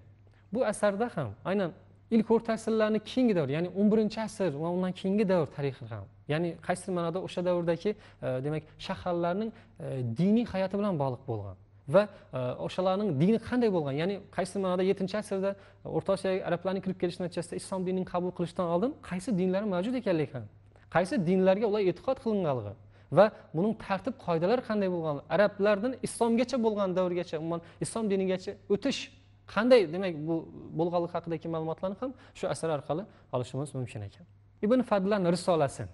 bu asarda ham aynan ilk o'rta asrlarni keyingi davr ya'ni o'n birinchi asr va undan keyingi davr tarixi ham ya'ni qaysidir ma'noda o'sha davrdagi e, demak shaharlarning e, diniy hayoti bilan bog'liq bo'lgan va e, o'shalarning dini qanday bo'lgan ya'ni qaysi ma'noda yettinchi asrda e, o'rta osiyoga arablarning kirib kelishi natijasida islom dinini qabul qilishdan oldin qaysi dinlar mavjud ekanligini qaysi dinlarga ular e'tiqod qilinganligi va buning tartib qoidalari qanday bo'lgan arablardan islomgacha bo'lgan davrgacha umuman islom dinigacha o'tish qanday demak bu bo'lganligi haqidagi ma'lumotlarni ham shu asar orqali olishimiz mumkin ekan ibn fadlan risolasi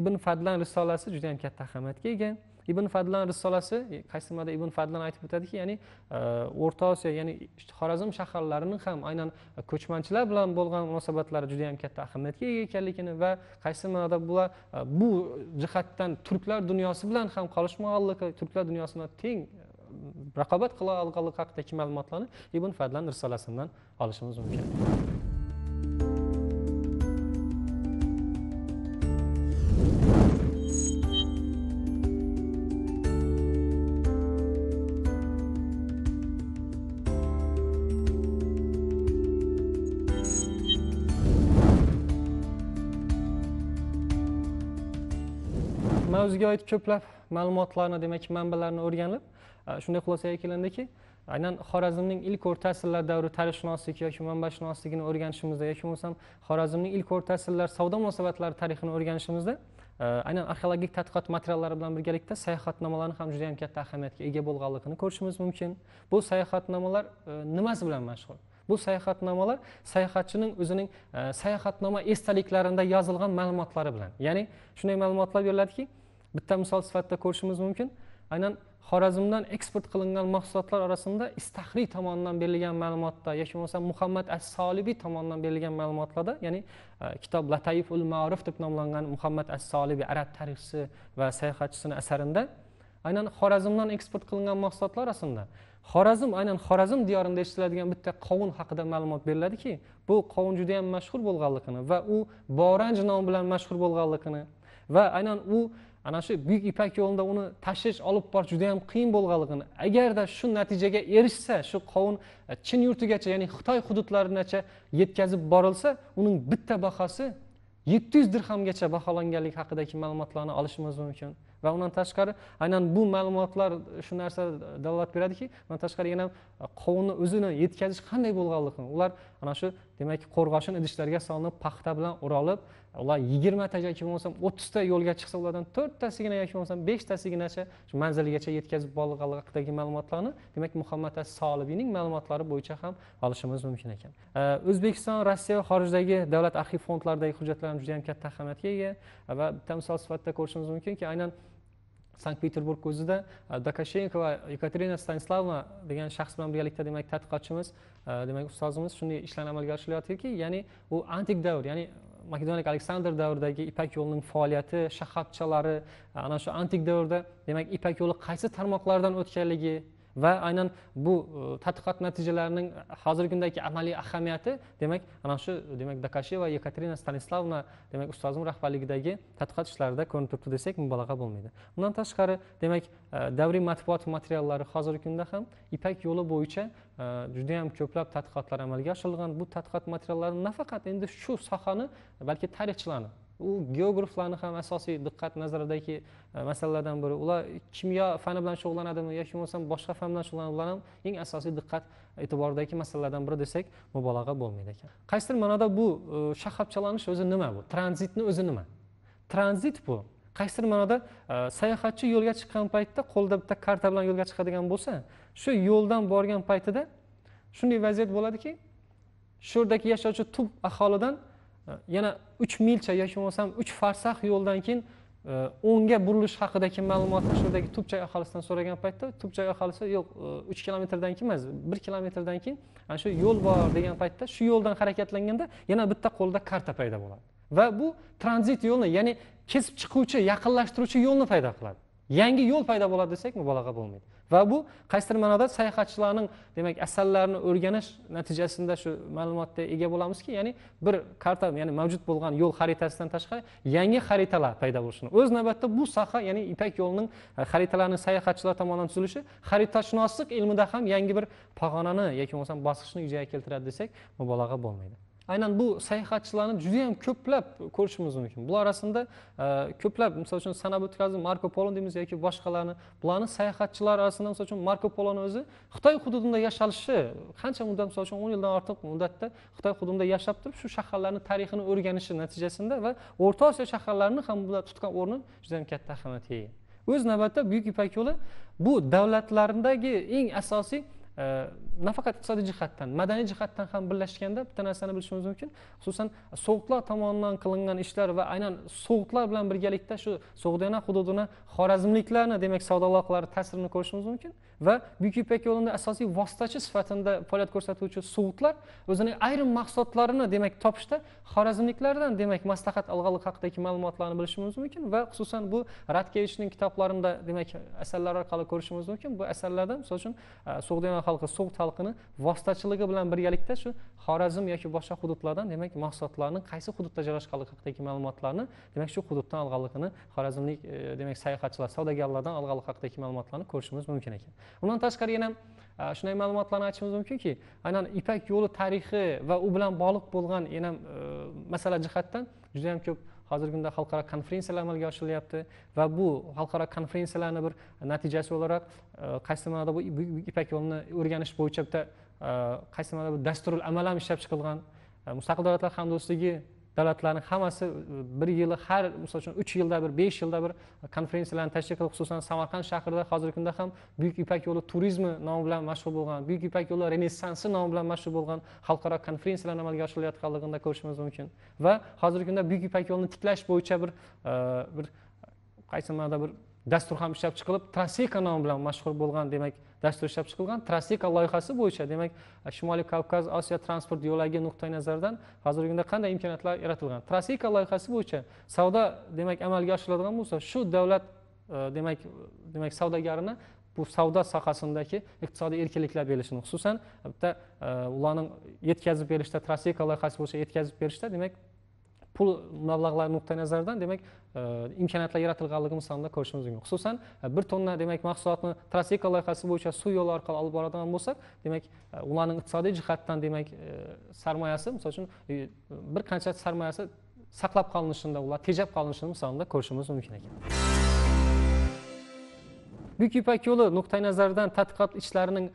ibn fadlan risolasi juda yam katta ahamiyatga ega ibn fadlan risolasi e, qaysimada ibn fadlan aytib o'tadiki ya'ni e, o'rta osiyo ya'ni xorazm shaharlarini ham aynan e, ko'chmanchilar bilan bo'lgan munosabatlari juda yam katta ahamiyatga ega ekanligini va qaysi ma'noda bular bu jihatdan turklar dunyosi bilan ham qolishmoanligi turklar dunyosi bilan teng raqobat qila olganligi haqidagi ma'lumotlarni ibn fadlan risolasidan olishimiz mumkin o'ziga oid ko'plab ma'lumotlarni demak manbalarni o'rganib e, shunday xulosaga kelindiki aynan xorazmning ilk o'rta asrlar davri tarixshunoslik yoki manbashunosligini o'rganishimizda yoki bo'lmasam xorazmning ilk o'rta asrlar savdo munosabatlari tarixini o'rganishimizda e, aynan arxeologik tadqiqot materiallari bilan birgalikda sayohatnomalarni ham juda yam katta ahamiyatga ega bo'lganligini ko'rishimiz mumkin bu sayohatnomalar e, nimasi bilan mashg'ul bu sayohatnomalar sayohatchining o'zining sayohatnoma esdaliklarida yozilgan ma'lumotlari bilan ya'ni shunday ma'lumotlar beriladiki bitta misol sifatida ko'rishimiz mumkin aynan xorazmdan eksport qilingan mahsulotlar orasida istahriy tomonidan berilgan ma'lumotda yoki bo'lmasam muhammad as solibiy tomonidan berilgan ma'lumotlarda ya'ni e, kitob lataif ul ma'ruf deb nomlangan muhammad as solibiy arab tarixchisi va sayohatchisini asarida aynan xorazmdan eksport qilingan mahsulotlar orasida xorazm aynan xorazm diyorida yetishtiriladigan bitta qovun haqida ma'lumot beriladiki bu qovun juda yam mashhur bo'lganligini va u boranj nomi bilan mashhur bo'lganligini va aynan u ana shu buyuk ipak yo'lida uni tashish olib borish juda yam qiyin bo'lganligini agarda shu natijaga erishsa shu qovun e, chin yurtigacha ya'ni xitoy hududlarinacha yetkazib borilsa uning bitta bahosi yetti yuz dirhamgacha baholanganligi haqidagi ma'lumotlarni olishimiz mumkin va undan tashqari aynan bu ma'lumotlar shu narsa dalolat beradiki undan tashqari yana e, qovunni o'zini yetkazish qanday bo'lganligini ular ana shu demak qo'rg'oshin idishlarga solinib paxta bilan o'ralib ular yigirmata yoki bo'lmasam o'ttizta yo'lga chiqsa ulardan to'rttasigina yoki bo'lmasam beshtasigacha shu manziligacha yetkazib borgan haqidagi ma'lumotlarni demak muhammad as solibiyning ma'lumotlari bo'yicha ham olishimiz mumkin ekan o'zbekiston rossiya va xorijdagi davlat arxiv fondlaridagi hujjatlar ham juda yam katta ahamiyatga ega va bitta misol sifatida ko'rishimiz mumkinki aynan sankt peterburg o'zida e, dokashenko va yekaterina stanislavna degan shaxs bilan birgalikda demak tadqiqotchimiz e, demak ustozimiz shunday ishlarni amalga oshirayotdiki ya'ni u antik davr ya'ni makedoniyalik aleksandr davridagi ipak yo'lining faoliyati shaharchalari ana shu antik davrda demak ipak yo'li qaysi tarmoqlardan o'tganligi va aynan bu e, tadqiqot natijalarining hozirgi kundagi amaliy ahamiyati demak ana shu demak dakasheva yekaterina stanislavna demak ustozim rahbarligidagi tadqiqot ishlarida ko'rinib turibdi desak mubolag'a bo'lmaydi bundan tashqari demak e, davriy matbuot materiallari hozirgi kunda ham ipak yo'li bo'yicha e, judayam ko'plab tadqiqotlar amalga oshirilgan bu tadqiqot materiallari nafaqat endi shu sohani balki tarixchilarni u geograflarni ham asosiy diqqat nazaridagi e, masalalardan biri ular kimyo fani bilan shug'ullanadimi yoki bo'lmasam boshqa fan bilan shug'ullanadimi ular ham eng asosiy diqqat e'tiboridagi masalalardan biri desak mubolag'a bo'lmaydi ekan qaysidir ma'noda bu e, shaharchalanish o'zi nima bu tranzitni o'zi nima tranzit bu qaysidir ma'noda e, sayohatchi yo'lga chiqqan paytda qo'lida bitta karta bilan yo'lga chiqadigan bo'lsa shu yo'ldan borgan paytida shunday vaziyat bo'ladiki shu yerdagi yashovchi tub aholidan yana uch milcha yoki bo'lmasam uch farsax yo'ldan keyin e, o'ngga burilish haqidagi ma'lumotni shurdagi tubchay aholisidan so'ragan paytda tubchay aholisi yo'q e, uch kilometrdan keyin emas bir kilometrdan keyin ana shu yo'l bor degan paytda shu yo'ldan harakatlanganda yana bitta qo'lda karta paydo bo'ladi va bu tranzit yo'lni ya'ni kesib chiquvchi yaqinlashtiruvchi yo'lni paydo qiladi yangi yo'l paydo bo'ladi desak mubolag'a bo'lmaydi va bu qaysidir ma'noda sayohatchilarning demak asarlarini o'rganish natijasida shu ma'lumotga ega bo'lamizki ya'ni bir karta ya'ni mavjud bo'lgan yo'l xaritasidan tashqari yangi xaritalar paydo bo'lishini o'z navbatida bu soha ya'ni ipak yo'lining e, xaritalarini sayohatchilar tomonidan tuzilishi xaritashunoslik ilmida ham yangi bir pog'onani yoki bo'lmasam bosqichni yuzaga keltiradi desak mubolag'a bo'lmaydi aynan bu sayohatchilarni yam ko'plab ko'rishimiz mumkin bular orasida e, ko'plab misol uchun sanab o'tkazdim marko polo deymiz yoki boshqalarni bularni sayohatchilar orasida misol uchun marko poloni o'zi xitoy hududida yashalishi qancha muddat misol uchun o'n yildan ortiq muddatda xitoy hududida yashab turib shu shaharlarni tarixini o'rganishi natijasida va o'rta osiyo shaharlarini ham bular tutgan o'rni yam katta ahamiyatga ega o'z navbatida buyuk ipak yo'li bu davlatlardagi eng asosiy nafaqat iqtisodiy jihatdan madaniy jihatdan ham birlashganda bitta narsani bilishimiz mumkin xususan sovuqlar tomonidan qilingan ishlar va aynan sovuqlar bilan birgalikda shu so'g'diyana hududini xorazmliklarni demak savdo aloqalari ta'sirini ko'rishimiz mumkin va buyuk ipak yo'lida asosiy vositachi sifatida faoliyat ko'rsatuvchi sovutlar o'zining ayrim mahsulotlarini demak topishda xorazmliklardan demak maslahat olganlik haqidagi ma'lumotlarni bilishimiz mumkin va xususan bu radkevichning kitoblarida demak asarlar orqali ko'rishimiz mumkin bu asarlarda misol uchun e, sug'diyon xalqi sug'ut xalqini vositachiligi bilan birgalikda shu xorazm yoki boshqa hududlardan demak mahsulotlarni qaysi hududda joylashganligi haqidagi ma'lumotlarni demak shu hududdan olganligini xorazmlik e, demak sayohatchilar savdogarlardan olganlik haqidagi ma'lumotlarni ko'rishimiz mumkin ekan undan tashqari yana e, shunday ma'lumotlarni aytishimiz mumkinki aynan ipak yo'li tarixi va u bilan bog'liq bo'lgan yana e, masala jihatdan juda yam ko'p hozirgi kunda xalqaro konferensiyalar amalga oshirilyapti va bu xalqaro konferensiyalarni bir natijasi bo'laraq e, qaysi ma'noda bu ipak yo'lini o'rganish bo'yicha bitta qaysi ma'noda bir dasturul amal ham ishlab chiqilgan mustaqil davlatlar hamdo'stligi davlatlarni hammasi e, bir yili har misol uchun uch yilda bir besh yilda bir konferensiyalarni tashkil qilib xususan samarqand shahrida hozirgi kunda ham buyuk ipak yo'li turizmi nomi bilan mashhur bo'lgan buyuk ipak yo'li renessansi nomi bilan mashhur bo'lgan xalqaro konferensiyalar amalga oshirilayotganligini ko'rishimiz mumkin va hozirgi kunda buyuk ipak yo'lini tiklash bo'yicha bir e, bir qaysi ma'noda bir dastur ham ishlab chiqilib trasika nomi bilan mashhur bo'lgan demak dastur ishlab chiqilgan trasika loyihasi bo'yicha demak e, shimoliy kavkaz osiyo transport yo'lagi nuqtai nazaridan hozirgi kunda qanday imkoniyatlar yaratilgan trasika loyihasi bo'yicha savdo demak amalga oshiriladigan bo'lsa shu davlat e, demak demak savdogarini bu savdo sohasidagi iqtisodiy erkinliklar berishini xususan bitta e, ularning yetkazib berishda trasika loyihasi bo'yicha yetkazib berishda demak pul mablag'lari nuqtai nazaridan demak e, imkoniyatlar yaratilganligini sonda ko'rishimiz mumkin xususan e, bir tonna demak mahsulotni trasseka loyihasi bo'yicha suv yo'li orqali olib boradigan bo'lsak demak e, ularning iqtisodiy jihatdan demak sarmoyasi misol uchun bir qancha sarmoyasi saqlab qolinishini ular tejab qolinishini misolida ko'rishimiz mumkin ekan buyuk ipak yo'li nuqtai nazaridan tadqiqot ishlarining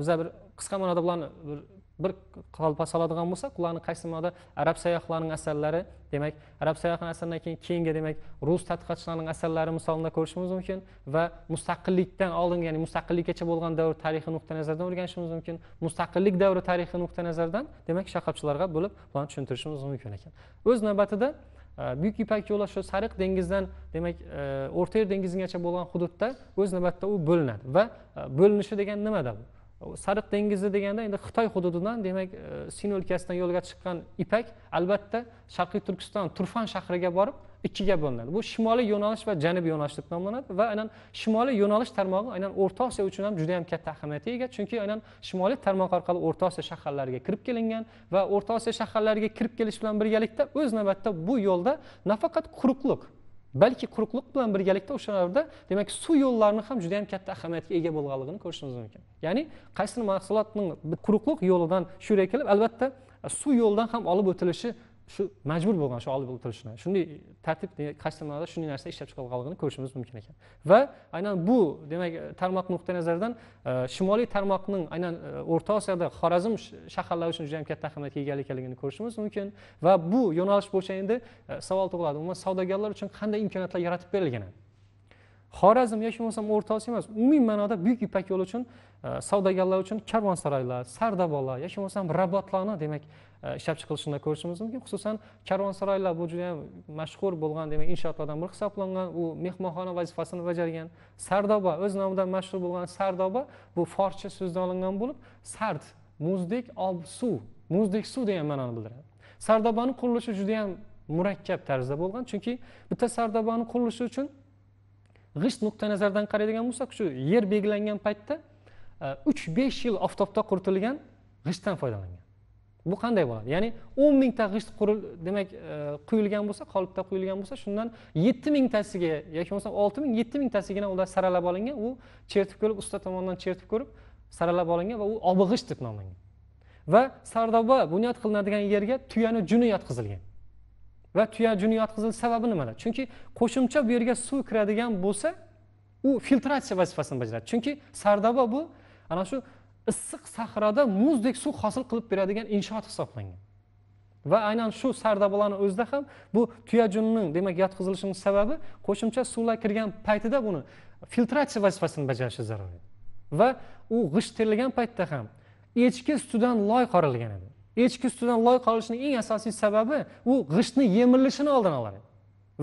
biza bir qisqa ma'noda bularni bir bir qalpa soladigan bo'lsak ularni qaysi ma'noda arab sayyohlarining asarlari demak arab sayyohlarni asaridan keyin keyingi demak rus tadqiqotchilarining asarlari misolida ko'rishimiz mumkin va mustaqillikdan oldingi ya'ni mustaqillikgacha bo'lgan davr tarixi nuqtai nazaridan o'rganishimiz mumkin mustaqillik davri tarixi nuqtai nazaridan demak shaqobchilarga bo'lib buni tushuntirishimiz mumkin ekan o'z navbatida e, buyuk ipak yo'li shu sariq dengizdan demak e, o'rta yer dengizigacha bo'lgan hududda o'z navbatida u bo'linadi va e, bo'linishi degani nimada bu sariq dengizi deganda endi xitoy hududidan demak e, sin o'lkasidan yo'lga chiqqan ipak albatta sharqiy turkiston turfan shahriga borib ikkiga bo'linadi bu shimoliy yo'nalish va janubiy yo'nalish deb nomlanadi va aynan shimoliy yo'nalish tarmog'i aynan o'rta osiyo uchun ham juda yam katta ahamiyatga ega chunki aynan shimoliy tarmoq orqali o'rta osiyo shaharlariga kirib kelingan va o'rta osiyo shaharlariga kirib kelish bilan birgalikda o'z navbatida bu yo'lda nafaqat quruqlik balki quruqlik bilan birgalikda o'sha davrda demak suv yo'llarini ham juda katta ahamiyatga ega bo'lganligini ko'rishimiz mumkin ya'ni qaysidir mahsulotning quruqlik yo'lidan shu kelib albatta suv yo'lidan ham olib o'tilishi shu majbur bo'lgan shu olib o'tirishni shunday tartib qaysi shunday narsa ishlab chiqilganligini ko'rishimiz mumkin ekan va aynan bu demak tarmoq nuqtai nazaridan e, shimoliy tarmoqning aynan e, o'rta osiyoda xorazm shaharlari uchun juda yam katta ahamiyatga egalik ekanligini ko'rishimiz mumkin va bu yo'nalish bo'yicha endi e, savol tug'iladi umuman savdogarlar uchun qanday imkoniyatlar yaratib berilgan xorazm yoki bo'lmasam o'rta osiyo emas umumiy ma'noda buyuk ipak yo'li uchun savdogarlar uchun karvonsaroylar sardobalar yoki bo'lmasam rabotlarni demak E, ishlab chiqilishini ko'rishimiz mumkin xususan karvonsaroylar bu juda mashhur bo'lgan demak inshootlardan biri hisoblangan u mehmonxona vazifasini bajargan sardoba o'z nomidan mashhur bo'lgan sardoba bu forscha so'zdan olingan bo'lib sard muzdek ob suv muzdek suv degan ma'noni bildiradi sardobani qurilishi judayam murakkab tarzda bo'lgan chunki bitta sardobani qurilishi uchun g'isht nuqtai nazaridan qaraydigan bo'lsak shu yer belgilangan paytda e, uch besh yil oftobda quritilgan g'ishtdan foydalangan bu qanday bo'ladi ya'ni o'n mingta g'isht quril demak e, quyilgan bo'lsa qolipda quyilgan bo'lsa shundan yetti mingtasiga yoki bo'lmasam olti ming yetti mingtasigina ular saralab olingan u chertib ko'rib usta tomonidan chertib ko'rib saralab olingan va u obi g'isht deb nomlangan va sardoba bunyod qilinadigan yerga tuyani juni yotqizilgan va tuya juni yotqizilish sababi nimada chunki qo'shimcha bu yerga suv kiradigan bo'lsa u filtratsiya vazifasini bajaradi chunki sardoba bu ana shu issiq sahroda muzdek suv hosil qilib beradigan inshoot hisoblangan va aynan shu sardobalarni o'zida ham bu tuyajunning demak yotqizilishining sababi qo'shimcha suvlar kirgan paytida buni filtratsiya vazifasini bajarishi zarur edi va u g'isht terilgan paytda ham echki sutidan loy qorilgan edi echki sutidan loy qolilishining eng asosiy sababi u g'ishtni yemirilishini oldini olar edi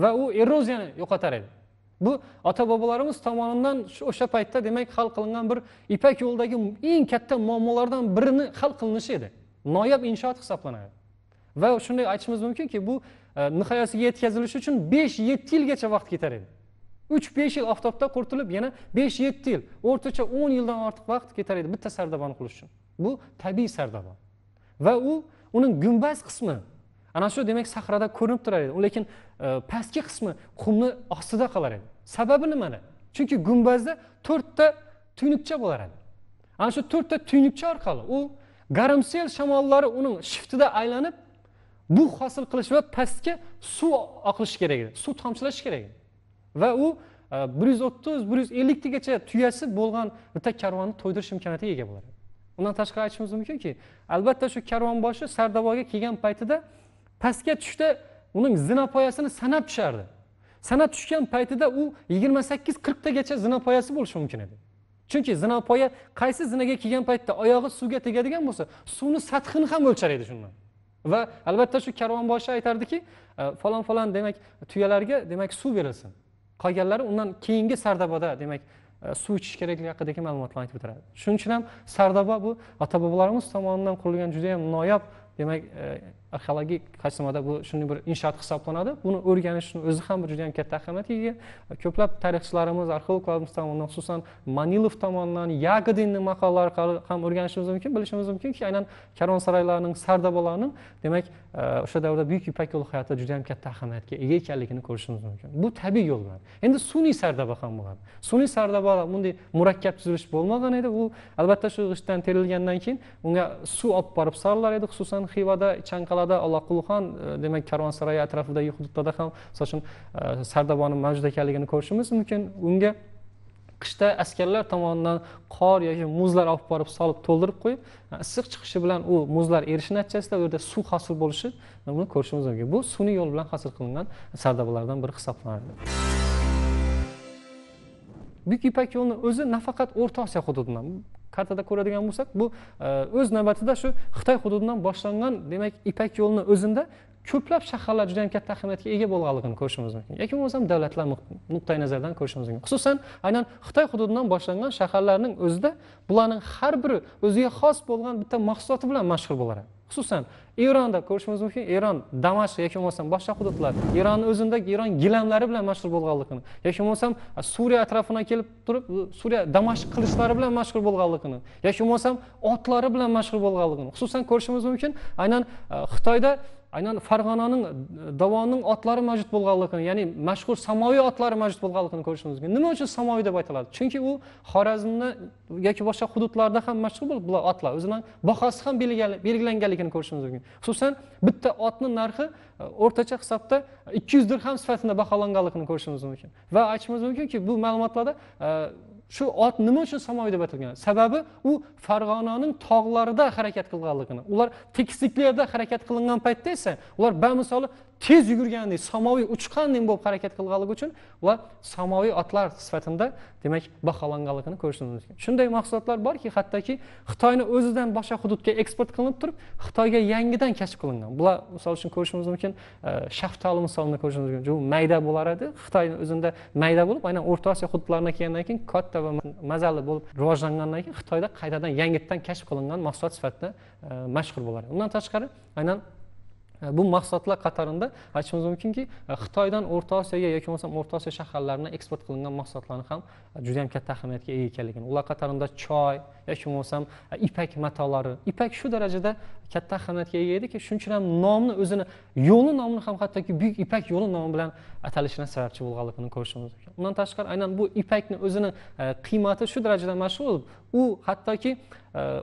va u eroziyani yo'qotar edi bu ota bobolarimiz tomonidan o'sha paytda demak hal qilingan bir ipak yo'lidagi eng katta muammolardan birini hal qilinishi edi noyob inshoot hisoblanadi va shunday aytishimiz mumkinki bu e, nihoyasiga yetkazilishi uchun besh yetti yilgacha vaqt ketar edi uch besh yil oftobda quritilib yana besh yetti yil o'rtacha o'n yildan ortiq vaqt ketar edi bitta sardabani qurish uchun bu tabiiy sardabon va u uning gumbaz qismi ana shu demak sahrada ko'rinib turar edi lekin e, pastki qismi qumni ostida qolar edi sababi nimada chunki gumbazda to'rtta tuynukcha bo'lar edi ana shu to'rtta tuynukcha orqali u garamsel shamollari uni shiftida aylanib bug' hosil qilish va pastga suv oqishi kerak edi suv tomchilashi kerak edi va u e, bir yuz o'ttiz bir yuz elliktagacha tuyasi bo'lgan bitta karvonni to'ydirish imkoniyatiga ega bo'ladi undan tashqari aytishimiz mumkinki albatta shu karvonboshi sardoboga kelgan paytida pastga tushdi uning zina poyasini sanab tushardi sanab tushgan paytida u yigirma sakkiz qirqtagacha zina poyasi bo'lishi mumkin edi chunki zina poya qaysi zinaga kelgan paytda oyog'i suvga tegadigan bo'lsa suvni sathini ham o'lchar edi shundan va albatta shu karvonboshi aytardiki e, falon falon demak tuyalarga demak suv berilsin qolganlari undan keyingi sardoboda demak e, suv ichish kerakligi haqidagi ma'lumotlarni aytib o'tiradi shuning uchun ham sardoba bu ota bobolarimiz tomonidan qurilgan juda noyob demak e, arxeologik qaysimada bu shunday bir inshoot hisoblanadi buni o'rganishni o'zi ham bir judayam katta ahamiyatga ega ko'plab tarixchilarimiz arxeologlarimiz tomonidan xususan manilov tomonidan yagodinni maqolalari orqali ham o'rganishimiz mumkin bilishimiz mumkinki aynan karvonsaraylarning sardobalarning demak e, o'sha davrda buyuk ipak yo'li hayoti yam katta ahamiyatga ega ekanligini ko'rishimiz mumkin bu tabiiy yo'l bilan endi sun'iy sardoba ham bo'ladi sun'iy sardoba bunday murakkab tuzilish bo'lmagan edi u albatta shu g'ishtdan terilgandan keyin unga suv olib borib solilar edi xususan xivada chanqalar sohada ollaqulxon e, demak karvonsaroy atrofidagi hududlarda ham misol uchun e, sardoboni mavjud ekanligini ko'rishimiz mumkin unga qishda askarlar tomonidan qor yoki muzlar olib borib solib to'ldirib qo'yib e, issiq chiqishi bilan u muzlar erishi natijasida u yerda suv hosil bo'lishi buni ko'rishimiz mumkin bu sun'iy yo'l bilan hosil qilingan sardobalardan biri hisoblanadi buyuk ipak yo'lini o'zi nafaqat o'rta osiyo hududidan kartada ko'radigan bo'lsak bu e, o'z navbatida shu xitoy hududidan boshlangan demak ipak yo'lini o'zida ko'plab shaharlar juda yam katta ahamiyatga ega bo'lganligini ko'rishimiz mumkin yoki bo'lmasam davlatlar nuqtai nazaridan ko'rishimiz mumkin xususan aynan xitoy hududidan boshlangan shaharlarning o'zida bularning har biri o'ziga xos bo'lgan bitta mahsuloti bilan mashhur bo'lar edi xususan eronda ko'rishimiz mumkin eron damashq yoki bo'lmasam boshqa hududlar eronni o'zida eron gilamlari bilan mashhur bo'lganligini yoki bo'lmasam suriya atrofidan kelib turib suriya damashq qilichlari bilan mashhur bo'lganligini yoki bo'lmasam otlari bilan mashhur bo'lganligini xususan ko'rishimiz mumkin aynan e, xitoyda aynan farg'onaning e, davoning otlari mavjud bo'lganligini ya'ni mashhur samoviy otlari mavjud bo'lganligini ko'rishimiz mumkin nima uchun samoviy deb aytiladi chunki u xorazmda yoki boshqa hududlarda ham mashhur bular otlar o'zini bahosi ham belgilanganligini ko'rishimiz mumkin xususan bitta otni narxi e, o'rtacha hisobda ikki yuz dirham sifatida baholanganligini ko'rishimiz mumkin va aytishimiz mumkinki bu ma'lumotlarda e, shu ot nima uchun samoy deb atalgan sababi u farg'onaning tog'larida harakat qilganligini ular tekisliklarda harakat qilingan paytda esa ular bamisoli tez yugurgandek samoviy uchqandek bo'lib harakat qilganligi uchun va samoviy otlar sifatida demak baholanganligini ko'rishimiz mumkin shunday mahsulotlar borki hattoki xitoyni o'zidan boshqa hududga eksport qilinib turib xitoyga yangidan kashf qilingan bular misol uchun ko'rishimiz mumkin e, shaftoli misolini ko'rishimiz mumkin bu mayda bo'lar edi xitoyni o'zida mayda bo'lib aynan o'rta osiyo hududlaridan kelgandan keyin katta va mazali bo'lib rivojlangandan keyin xitoyda qaytadan yangitdan kashf qilingan mahsulot sifatida e, mashhur bo'lar undan tashqari aynan bu mahsulotlar qatorida aytishimiz mumkinki e, xitoydan o'rta osiyoga yoki bo'lmasam o'rta osiyo shaharlaridan eksport qilingan mahsulotlarni ham e, juda yam katta ahamiyatga ega ekanligini ular qatorida choy yoki bo'lmasam e, ipak matolari ipak shu darajada katta ahamiyatga ega ediki shuning uchun ham nomni o'zini yo'li nomini ham hattoki buyuk ipak yo'li nomi bilan atalishini sababchi bo'lganligini ko'rishimiz mumkin undan tashqari aynan bu ipakni o'zini qiymati shu darajada mashhur u hattoki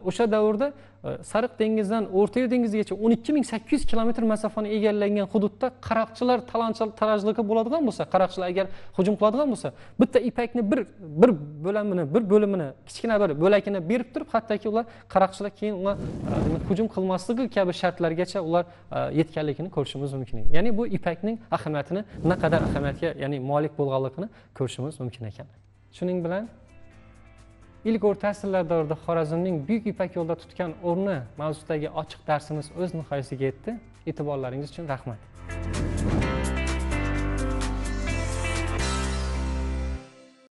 o'sha davrda e, sariq dengizdan yer dengizgacha o'n ikki ming sakkiz yuz kilometr masofani egallangan hududda qaraqchilar talonchilik bo'ladigan bo'lsa qaraqchilar agar hujum qiladigan bo'lsa bitta ipakni bir bir bo'lamini bir bo'limini kichkina bir bo'lakini berib turib hattoki ular qaraqchilar keyin unga e, hujum qilmasligi kabi shartlargacha ular e, yetganligini ko'rishimiz mumkin ya'ni bu ipakning ahamiyatini naqadar ahamiyatga ya'ni molik bo'lganligini ko'rishimiz mumkin ekan shuning bilan ilk o'rta asrlar davrida xorazmning buyuk ipak yo'lida tutgan o'rni mavzusidagi ochiq darsimiz o'z nihoyasiga yetdi e'tiborlaringiz uchun rahmat